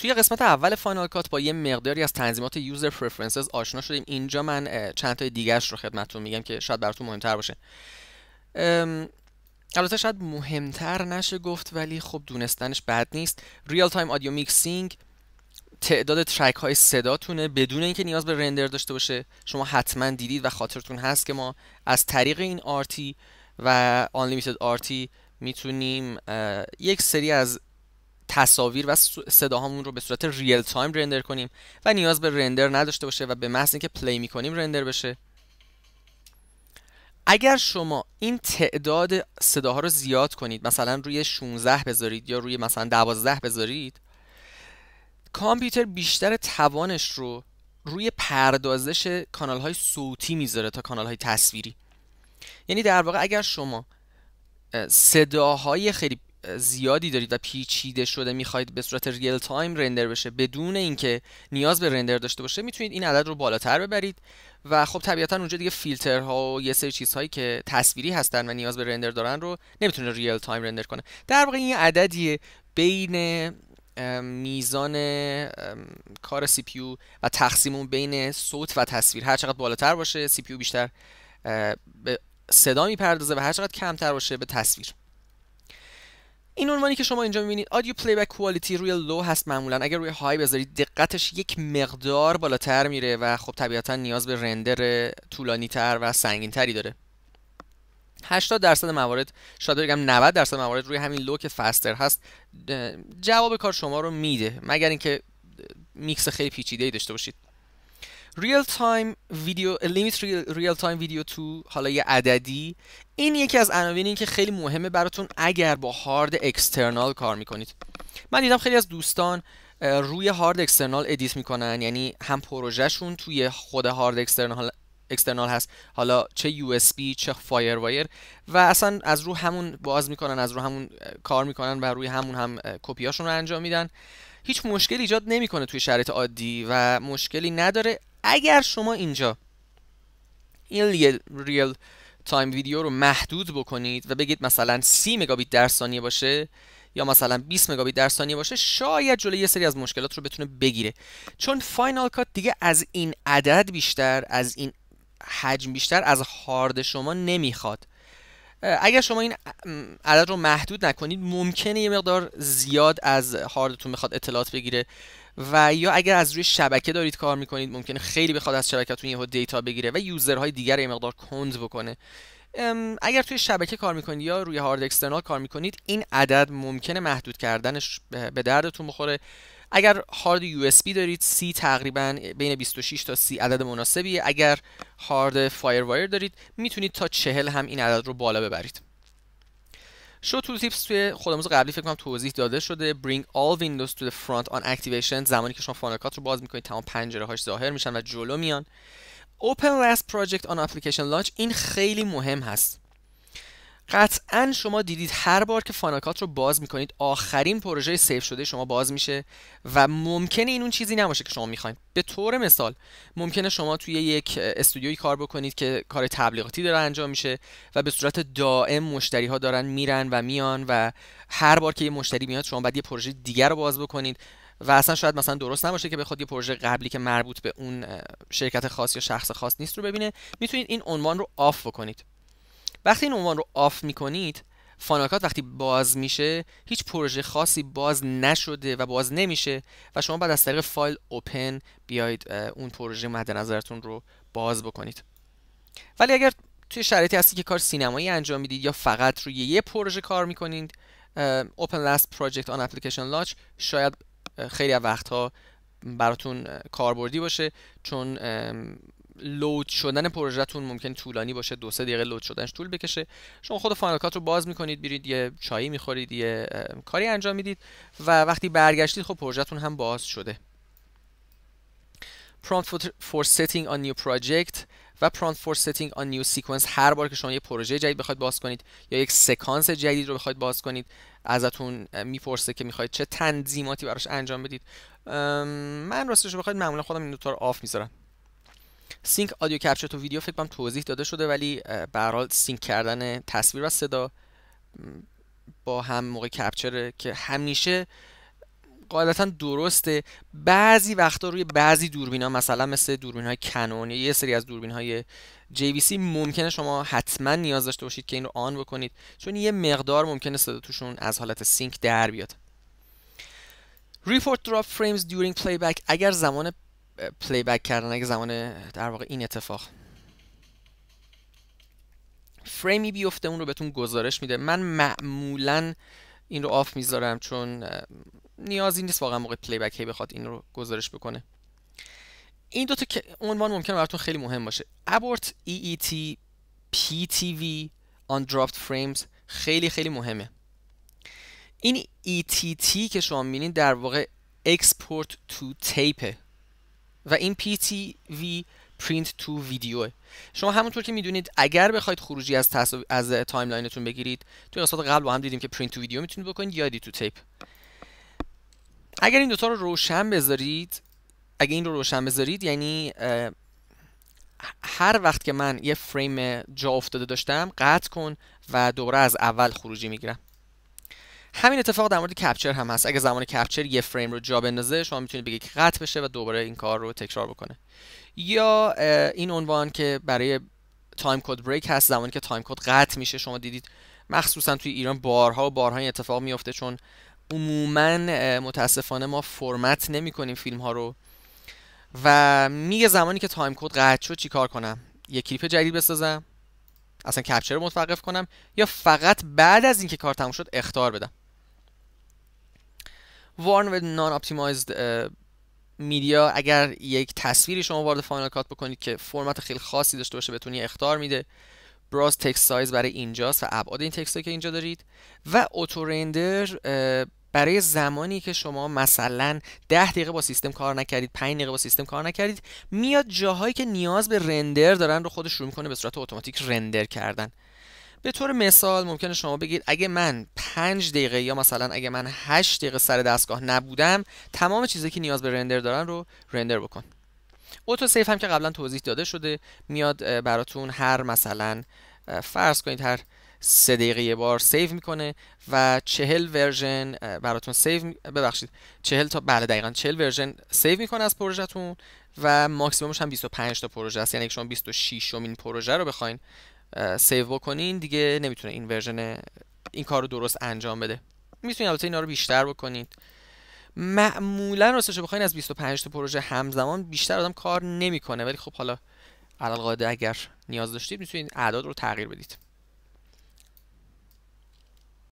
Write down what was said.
توی قسمت اول فاینال کات با یه مقداری از تنظیمات یوزر پرفرنسز آشنا شدیم اینجا من چند تا دیگرش رو خدمتتون میگم که شاید براتون مهمتر باشه البته شاید مهمتر نشه گفت ولی خب دونستنش بد نیست ریال تایم آدیو میکسینگ تعداد ترک های صداتونه بدون اینکه نیاز به رندر داشته باشه شما حتما دیدید و خاطرتون هست که ما از طریق این آرتی و آنلیمیتد آرتی میتونیم یک سری از تصاویر و صداهامون رو به صورت ریل تایم رندر کنیم و نیاز به رندر نداشته باشه و به محض اینکه پلی میکنیم رندر بشه اگر شما این تعداد صداها رو زیاد کنید مثلا روی 16 بذارید یا روی مثلا 12 بذارید کامپیوتر بیشتر توانش رو روی پردازش کانال های صوتی میذاره تا کانال های تصویری یعنی در واقع اگر شما صداهای خیلی زیادی دارید و پیچیده شده میخواید به صورت ریل تایم رندر بشه بدون اینکه نیاز به رندر داشته باشه میتونید این عدد رو بالاتر ببرید و خب طبیعتا اونجا دیگه فیلترها و یه سری چیزهایی که تصویری هستن و نیاز به رندر دارن رو نمیتونه ریل تایم رندر کنه در واقع این عددیه بین میزان کار سی پیو و تقسیم بین صوت و تصویر هر چقدر بالاتر باشه سی پیو بیشتر به صدا میپردازه و هر چقدر کمتر باشه به تصویر این عنوانی که شما اینجا میبینید آدیو بک کوالیتی روی لو هست معمولا اگر روی های بذارید دقتش یک مقدار بالاتر میره و خب طبیعتا نیاز به رندر طولانی تر و سنگین تری داره 80 درصد موارد شاید بگم 90 درصد موارد روی همین لو که فستر هست جواب کار شما رو میده مگر اینکه میکس خیلی پیچیده ای داشته باشید ریل تایم ویدیو لیمیت تایم ویدیو تو حالا یه عددی این یکی از عناوینی که خیلی مهمه براتون اگر با هارد اکسترنال کار میکنید من دیدم خیلی از دوستان روی هارد اکسترنال ادیت میکنن یعنی هم پروژهشون توی خود هارد اکسترنال اکسترنال هست حالا چه یو اس بی چه فایر وایر و اصلا از رو همون باز میکنن از رو همون کار میکنن و روی همون هم هاشون رو انجام میدن هیچ مشکلی ایجاد نمیکنه توی شرایط عادی و مشکلی نداره اگر شما اینجا این ریل تایم ویدیو رو محدود بکنید و بگید مثلا 30 مگابیت در ثانیه باشه یا مثلا 20 مگابیت در ثانیه باشه شاید جلوی یه سری از مشکلات رو بتونه بگیره چون فاینال کات دیگه از این عدد بیشتر از این حجم بیشتر از هارد شما نمیخواد اگر شما این عدد رو محدود نکنید ممکنه یه مقدار زیاد از هاردتون میخواد اطلاعات بگیره و یا اگر از روی شبکه دارید کار میکنید ممکنه خیلی بخواد از شبکهتون یهو دیتا بگیره و یوزرهای دیگر یه مقدار کند بکنه اگر توی شبکه کار میکنید یا روی هارد اکسترنال کار میکنید این عدد ممکنه محدود کردنش به دردتون بخوره اگر هارد یو دارید سی تقریبا بین 26 تا سی عدد مناسبیه اگر هارد فایر وایر دارید میتونید تا چهل هم این عدد رو بالا ببرید شو تول تیپس توی خودموز قبلی فکر کنم توضیح داده شده bring all windows to the front on activation زمانی که شما فانکات رو باز میکنید تمام پنجره هاش ظاهر میشن و جلو میان open last project on application launch این خیلی مهم هست قطعا شما دیدید هر بار که فاناکات رو باز میکنید آخرین پروژه سیف شده شما باز میشه و ممکنه این اون چیزی نباشه که شما میخواین به طور مثال ممکنه شما توی یک استودیوی کار بکنید که کار تبلیغاتی داره انجام میشه و به صورت دائم مشتری ها دارن میرن و میان و هر بار که یه مشتری میاد شما باید یه پروژه دیگر رو باز بکنید و اصلا شاید مثلا درست نباشه که بخواد یه پروژه قبلی که مربوط به اون شرکت خاص یا شخص خاص نیست رو ببینه میتونید این عنوان رو آف بکنید وقتی این عنوان رو آف میکنید فاناکات وقتی باز میشه هیچ پروژه خاصی باز نشده و باز نمیشه و شما بعد از طریق فایل اوپن بیاید اون پروژه مد نظرتون رو باز بکنید ولی اگر توی شرایطی هستی که کار سینمایی انجام میدید یا فقط روی یه پروژه کار میکنید Open Last Project on Application Launch شاید خیلی از وقتها براتون کاربردی باشه چون لود شدن پروژهتون ممکن طولانی باشه دو سه دقیقه لود شدنش طول بکشه شما خود فاینال کات رو باز میکنید میرید یه چایی میخورید یه کاری انجام میدید و وقتی برگشتید خب پروژهتون هم باز شده prompt for setting on new project و prompt for setting on new sequence هر بار که شما یه پروژه جدید بخواید باز کنید یا یک سکانس جدید رو بخواید باز کنید ازتون میپرسه که میخواید چه تنظیماتی براش انجام بدید من راستش بخواید معمولا خودم این دوتا آف میذارم سینک آدیو کپچر تو ویدیو فکر کنم توضیح داده شده ولی به سینک کردن تصویر و صدا با هم موقع کپچره که همیشه قاعدتا درسته بعضی وقتا روی بعضی دوربین ها مثلا مثل دوربین های کنون یا یه سری از دوربین های سی ممکنه شما حتما نیاز داشته باشید که این رو آن بکنید چون یه مقدار ممکنه صدا توشون از حالت سینک در بیاد Report drop frames during playback اگر زمان پلی بک کردن اگه زمان در واقع این اتفاق فریمی بیفته اون رو بهتون گزارش میده من معمولا این رو آف میذارم چون نیازی نیست واقعا موقع پلی بک هی بخواد این رو گزارش بکنه این دو تا که عنوان ممکنه براتون خیلی مهم باشه abort EET PTV on dropped frames خیلی خیلی مهمه این ETT که شما میبینید در واقع export to tape و این PTV پرینت تو ویدیو شما همونطور که میدونید اگر بخواید خروجی از تص... از تایملاینتون بگیرید تو قسمت قبل با هم دیدیم که پرینت تو ویدیو میتونید بکنید یادی تو تیپ اگر این دوتا رو روشن بذارید اگر این رو روشن بذارید یعنی هر وقت که من یه فریم جا افتاده داشتم قطع کن و دوباره از اول خروجی میگیرم همین اتفاق در مورد کپچر هم هست اگه زمان کپچر یه فریم رو جا بندازه شما میتونید بگید که قطع بشه و دوباره این کار رو تکرار بکنه یا این عنوان که برای تایم کد بریک هست زمانی که تایم کد قطع میشه شما دیدید مخصوصا توی ایران بارها و بارها این اتفاق میفته چون عموما متاسفانه ما فرمت نمی کنیم فیلم ها رو و میگه زمانی که تایم کد قطع شد چیکار کنم یه کلیپ جدید بسازم اصلا کپچر رو متوقف کنم یا فقط بعد از اینکه کار تموم شد اختار بدم وارن و نان اپتیمایزد میدیا اگر یک تصویری شما وارد فاینال کات بکنید که فرمت خیلی خاصی داشته باشه بتونی اختار میده براز تکست سایز برای اینجاست و ابعاد این تکست که اینجا دارید و اوتو رندر برای زمانی که شما مثلا 10 دقیقه با سیستم کار نکردید 5 دقیقه با سیستم کار نکردید میاد جاهایی که نیاز به رندر دارن رو خودش شروع میکنه به صورت اتوماتیک رندر کردن به طور مثال ممکنه شما بگید اگه من 5 دقیقه یا مثلا اگه من 8 دقیقه سر دستگاه نبودم تمام چیزی که نیاز به رندر دارن رو رندر بکن اوتو سیف هم که قبلا توضیح داده شده میاد براتون هر مثلا فرض کنید هر سه دقیقه یه بار سیو میکنه و چهل ورژن براتون سیو ببخشید چهل تا بله دقیقا چهل ورژن سیو میکنه از پروژهتون و ماکسیمومش هم 25 تا پروژه است یعنی اگه شما 26 امین پروژه رو بخواین سیو بکنین دیگه نمیتونه این ورژن این کار رو درست انجام بده میتونید البته اینا رو بیشتر بکنید معمولا راستش بخواین از 25 تا پروژه همزمان بیشتر آدم کار نمیکنه ولی خب حالا علالقاعده اگر نیاز داشتید میتونید اعداد رو تغییر بدید